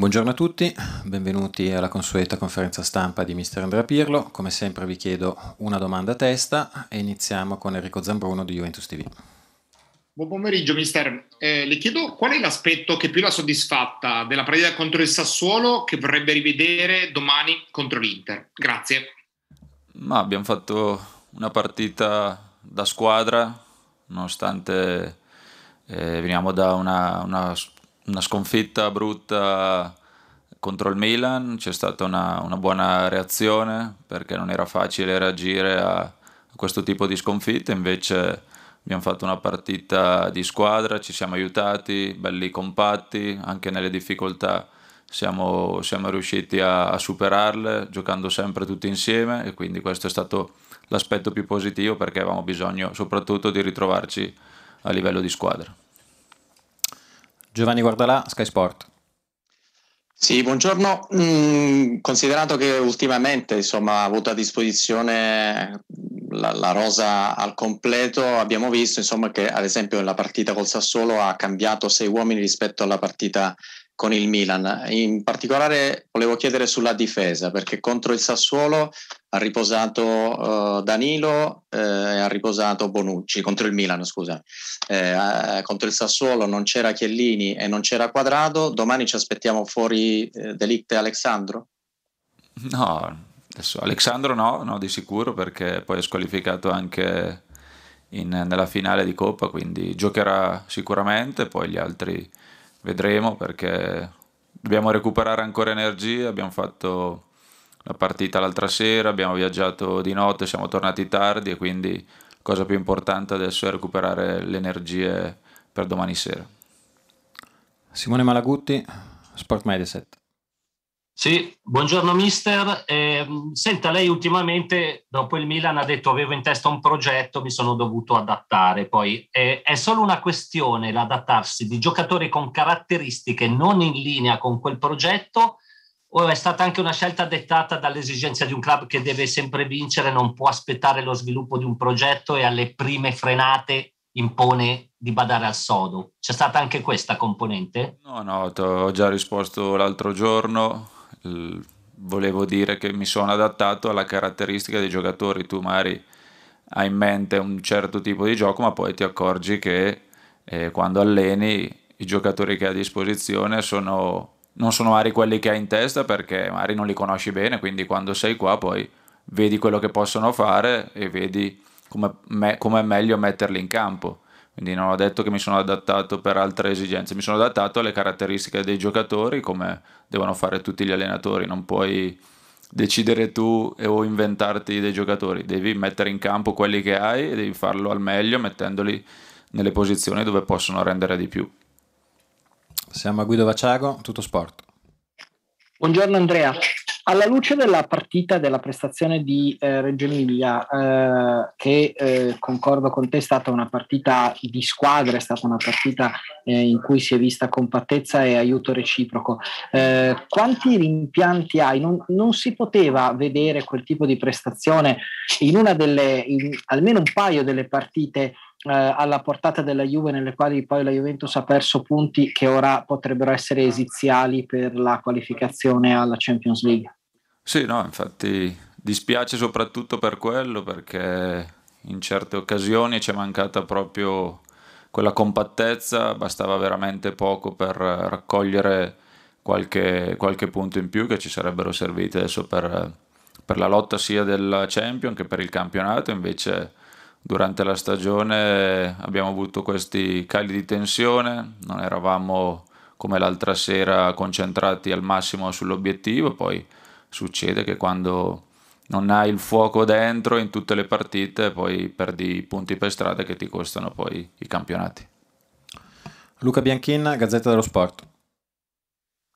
Buongiorno a tutti, benvenuti alla consueta conferenza stampa di Mister Andrea Pirlo. Come sempre vi chiedo una domanda a testa e iniziamo con Enrico Zambruno di Juventus TV. Buon pomeriggio mister, eh, le chiedo qual è l'aspetto che più la soddisfatta della partita contro il Sassuolo che vorrebbe rivedere domani contro l'Inter? Grazie. Ma abbiamo fatto una partita da squadra, nonostante eh, veniamo da una, una una sconfitta brutta contro il Milan, c'è stata una, una buona reazione perché non era facile reagire a questo tipo di sconfitte, invece abbiamo fatto una partita di squadra, ci siamo aiutati, belli compatti, anche nelle difficoltà siamo, siamo riusciti a, a superarle giocando sempre tutti insieme e quindi questo è stato l'aspetto più positivo perché avevamo bisogno soprattutto di ritrovarci a livello di squadra. Giovanni Guardalà, Sky Sport. Sì, buongiorno. Mm, considerato che ultimamente insomma, ha avuto a disposizione la, la, rosa al completo, abbiamo visto insomma, che ad esempio nella partita col Sassuolo ha cambiato sei uomini rispetto alla partita con il Milan. In particolare volevo chiedere sulla difesa, perché contro il Sassuolo ha riposato uh, Danilo eh, e eh, ha riposato Bonucci, contro il Milan scusa. Eh, eh, contro il Sassuolo non c'era Chiellini e non c'era Quadrado, domani ci aspettiamo fuori eh, Delict e Alexandro? No, adesso Alexandro no, no di sicuro perché poi è squalificato anche in, nella finale di Coppa, quindi giocherà sicuramente, poi gli altri vedremo perché dobbiamo recuperare ancora energie, abbiamo fatto la partita l'altra sera, abbiamo viaggiato di notte, siamo tornati tardi e quindi la cosa più importante adesso è recuperare le energie per domani sera. Simone Malagutti, Sport Mediaset. Sì, buongiorno mister. Eh, senta, lei ultimamente dopo il Milan ha detto avevo in testa un progetto, mi sono dovuto adattare. Poi eh, è solo una questione l'adattarsi di giocatori con caratteristiche non in linea con quel progetto o è stata anche una scelta dettata dall'esigenza di un club che deve sempre vincere, non può aspettare lo sviluppo di un progetto e alle prime frenate impone di badare al sodo. C'è stata anche questa componente? No, no, ho già risposto l'altro giorno volevo dire che mi sono adattato alla caratteristica dei giocatori, tu magari hai in mente un certo tipo di gioco ma poi ti accorgi che eh, quando alleni i giocatori che hai a disposizione sono, non sono magari quelli che hai in testa perché magari non li conosci bene, quindi quando sei qua poi vedi quello che possono fare e vedi come è meglio metterli in campo. Quindi non ho detto che mi sono adattato per altre esigenze, mi sono adattato alle caratteristiche dei giocatori come devono fare tutti gli allenatori, non puoi decidere tu o inventarti dei giocatori, devi mettere in campo quelli che hai e devi farlo al meglio mettendoli nelle posizioni dove possono rendere di più. Siamo a Guido Vaciago, tutto sport. Buongiorno Andrea. Alla luce della partita della prestazione di eh, Reggio Emilia, eh, che eh, concordo con te è stata una partita di squadra, è stata una partita eh, in cui si è vista compattezza e aiuto reciproco, eh, quanti rimpianti hai? Non, non, si poteva vedere quel tipo di prestazione in una delle, in almeno un paio delle partite eh, alla portata della Juve, nelle quali poi la Juventus ha perso punti che ora potrebbero essere esiziali per la qualificazione alla Champions League. Sì, no, infatti dispiace soprattutto per quello perché in certe occasioni c'è mancata proprio quella compattezza, bastava veramente poco per raccogliere qualche, qualche punto in più che ci sarebbero serviti adesso per, per la lotta sia della Champion che per il campionato, invece Durante la stagione abbiamo avuto questi cali di tensione, non eravamo come l'altra sera concentrati al massimo sull'obiettivo, poi succede che quando non hai il fuoco dentro in tutte le partite, poi perdi punti per strada che ti costano poi i campionati. Luca Bianchin, Gazzetta dello Sport.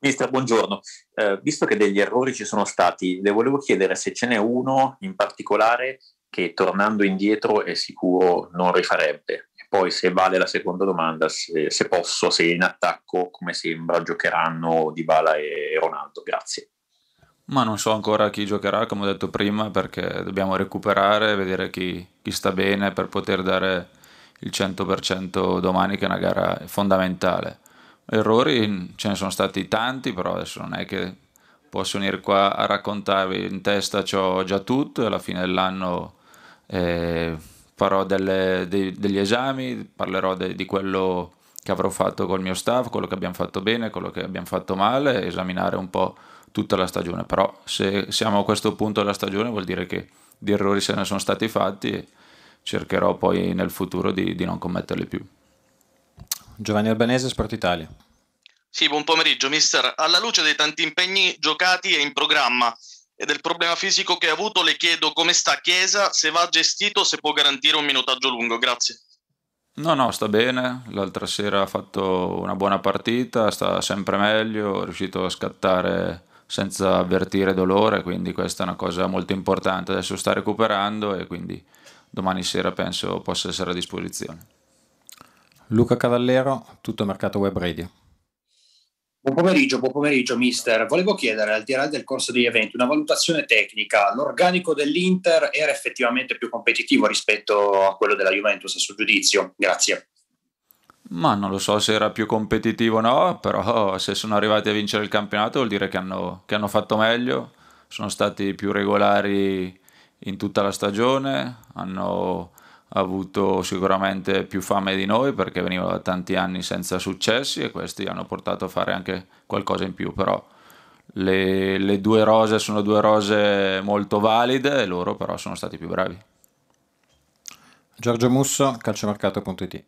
Mister, buongiorno. Eh, visto che degli errori ci sono stati, le volevo chiedere se ce n'è uno in particolare che tornando indietro è sicuro non rifarebbe. E poi se vale la seconda domanda, se, se posso, se in attacco, come sembra, giocheranno Dybala e Ronaldo. Grazie. Ma non so ancora chi giocherà, come ho detto prima, perché dobbiamo recuperare, vedere chi, chi sta bene per poter dare il 100% domani, che è una gara fondamentale. Errori ce ne sono stati tanti, però adesso non è che posso venire qua a raccontarvi in testa ho già tutto, alla fine dell'anno eh, farò delle, dei, degli esami, parlerò de, di quello che avrò fatto col mio staff, quello che abbiamo fatto bene, quello che abbiamo fatto male, esaminare un po' tutta la stagione. Però se siamo a questo punto della stagione vuol dire che di errori se ne sono stati fatti e cercherò poi nel futuro di, di non commetterli più. Giovanni Albanese, Sport Italia. Sì, buon pomeriggio, mister. Alla luce dei tanti impegni giocati e in programma, e del problema fisico che ha avuto, le chiedo come sta Chiesa, se va gestito, se può garantire un minutaggio lungo. Grazie. No, no, sta bene. L'altra sera ha fatto una buona partita, sta sempre meglio, è riuscito a scattare senza avvertire dolore, quindi questa è una cosa molto importante. Adesso sta recuperando e quindi domani sera penso possa essere a disposizione. Luca Cavallero, tutto mercato web radio. Buon pomeriggio, buon pomeriggio mister. Volevo chiedere, al di là del corso degli eventi, una valutazione tecnica. L'organico dell'Inter era effettivamente più competitivo rispetto a quello della Juventus, a suo giudizio? Grazie. Ma non lo so se era più competitivo o no, però se sono arrivati a vincere il campionato vuol dire che hanno, che hanno fatto meglio, sono stati più regolari in tutta la stagione, hanno avuto sicuramente più fame di noi perché veniva da tanti anni senza successi e questi hanno portato a fare anche qualcosa in più, però le, le due rose sono due rose molto valide e loro però sono stati più bravi. Giorgio Musso, calciomercato.it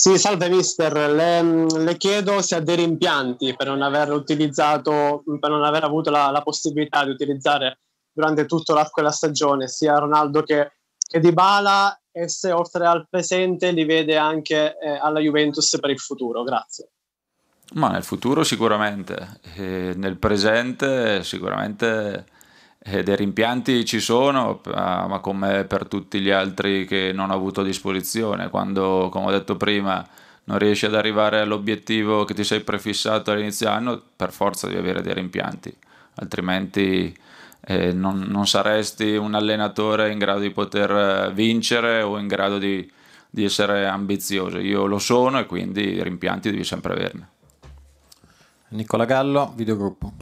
sì, salve mister, le, le, chiedo se ha dei rimpianti per non aver utilizzato, per non aver avuto la, la possibilità di utilizzare durante tutta quella stagione sia Ronaldo che che Dybala e se oltre al presente li vede anche eh, alla Juventus per il futuro? Grazie. Ma nel futuro sicuramente, e nel presente sicuramente eh, dei rimpianti ci sono, eh, ma come per tutti gli altri che non ho avuto a disposizione, quando, come ho detto prima, non riesci ad arrivare all'obiettivo che ti sei prefissato all'inizio anno, per forza devi avere dei rimpianti, altrimenti eh, non, non, saresti un allenatore in grado di poter eh, vincere o in grado di, di essere ambizioso. Io lo sono e quindi rimpianti devi sempre averne. Nicola Gallo, videogruppo.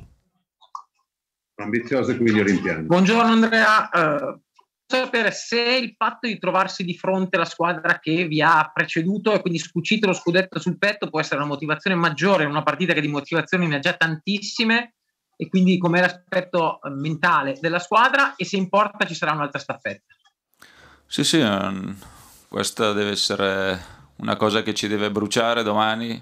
Ambizioso e quindi rimpianti. Buongiorno Andrea, uh, sapere se il fatto di trovarsi di fronte alla squadra che vi ha preceduto e quindi scucite lo scudetto sul petto può essere una motivazione maggiore in una partita che di motivazioni ne ha già tantissime e quindi com'è l'aspetto eh, mentale della squadra e se in porta ci sarà un'altra staffetta. Sì, sì, ehm, questa deve essere una cosa che ci deve bruciare domani,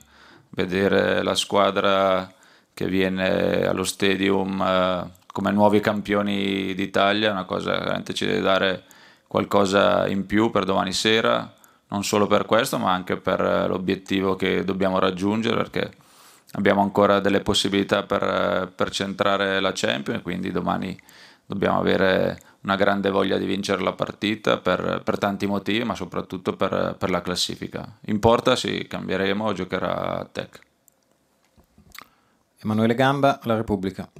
vedere la squadra che viene allo stadium eh, come nuovi campioni d'Italia, una cosa che veramente ci deve dare qualcosa in più per domani sera, non solo per questo ma anche per eh, l'obiettivo che dobbiamo raggiungere perché abbiamo ancora delle possibilità per, eh, per centrare la Champions, quindi domani dobbiamo avere una grande voglia di vincere la partita per, per tanti motivi, ma soprattutto per, per, la classifica. In porta sì, cambieremo, giocherà Tech. Emanuele Gamba, La Repubblica.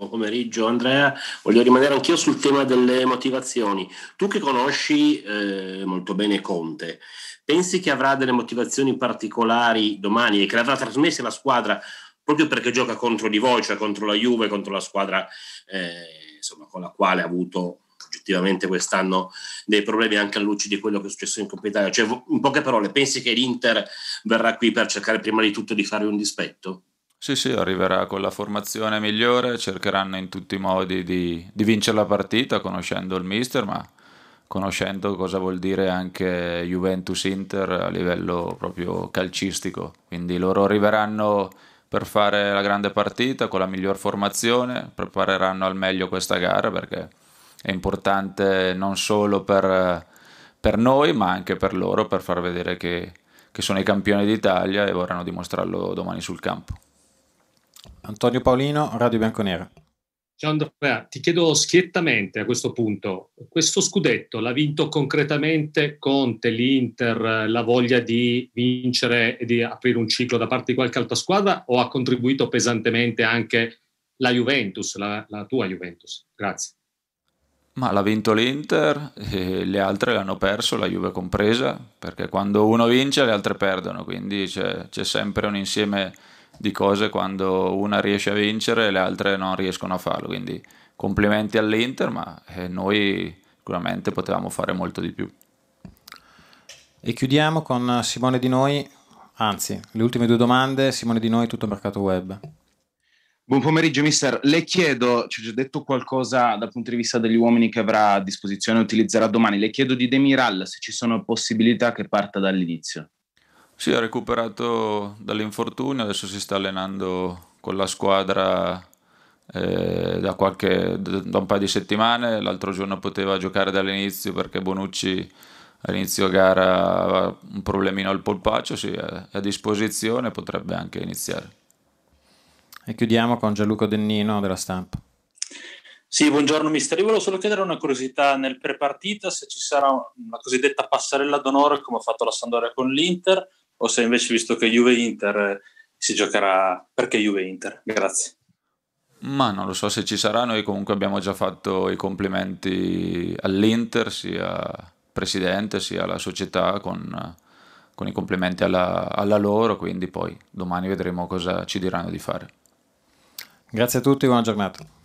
Buon pomeriggio Andrea, voglio rimanere anch'io sul tema delle motivazioni. Tu che conosci eh, molto bene Conte, pensi che avrà delle motivazioni particolari domani e che l'avrà trasmessa la squadra proprio perché gioca contro di voi, cioè contro la Juve, contro la squadra eh, insomma, con la quale ha avuto oggettivamente quest'anno dei problemi anche alla luce di quello che è successo in Coppa Italia? Cioè, in poche parole, pensi che l'Inter verrà qui per cercare prima di tutto di fare un dispetto? Sì, sì, arriverà con la formazione migliore, cercheranno in tutti i modi di, di vincere la partita conoscendo il mister, ma conoscendo cosa vuol dire anche Juventus-Inter a livello proprio calcistico. Quindi loro arriveranno per fare la grande partita con la miglior formazione, prepareranno al meglio questa gara perché è importante non solo per, per noi ma anche per loro per far vedere che, che sono i campioni d'Italia e vorranno dimostrarlo domani sul campo. Antonio Paolino, Radio Bianconera. Ciao Andrea, ti chiedo schiettamente a questo punto, questo scudetto l'ha vinto concretamente Conte, l'Inter, la voglia di vincere e di aprire un ciclo da parte di qualche altra squadra o ha contribuito pesantemente anche la Juventus, la, la tua Juventus? Grazie. Ma l'ha vinto l'Inter, le altre l'hanno perso, la Juve compresa, perché quando uno vince le altre perdono, quindi c'è, c'è sempre un insieme di cose quando una riesce a vincere e le altre non riescono a farlo. Quindi complimenti all'Inter, ma eh, noi sicuramente potevamo fare molto di più. E chiudiamo con Simone Di Noi, anzi, le ultime due domande, Simone Di Noi, tutto mercato web. Buon pomeriggio, mister. Le chiedo, ci ha già detto qualcosa dal punto di vista degli uomini che avrà a disposizione e utilizzerà domani. Le chiedo di Demiral se ci sono possibilità che parta dall'inizio. Sì, ha recuperato dall'infortunio, adesso si sta allenando con la squadra eh, da, qualche, da un paio di settimane, l'altro giorno poteva giocare dall'inizio perché Bonucci all'inizio gara aveva un problemino al polpaccio, sì, è a disposizione, potrebbe anche iniziare. E chiudiamo con Gianluca Dennino della stampa. Sì, buongiorno mister. Io volevo solo chiedere una curiosità nel prepartita, se ci sarà una cosiddetta passerella d'onore come ha fatto la Sandoria con l'Inter o se invece, visto che Juve-Inter eh, si giocherà, perché Juve-Inter? Grazie. Ma non lo so se ci sarà, noi comunque abbiamo già fatto i complimenti all'Inter, sia presidente sia alla società, con, con i complimenti alla, alla, loro, quindi poi domani vedremo cosa ci diranno di fare. Grazie a tutti, buona giornata.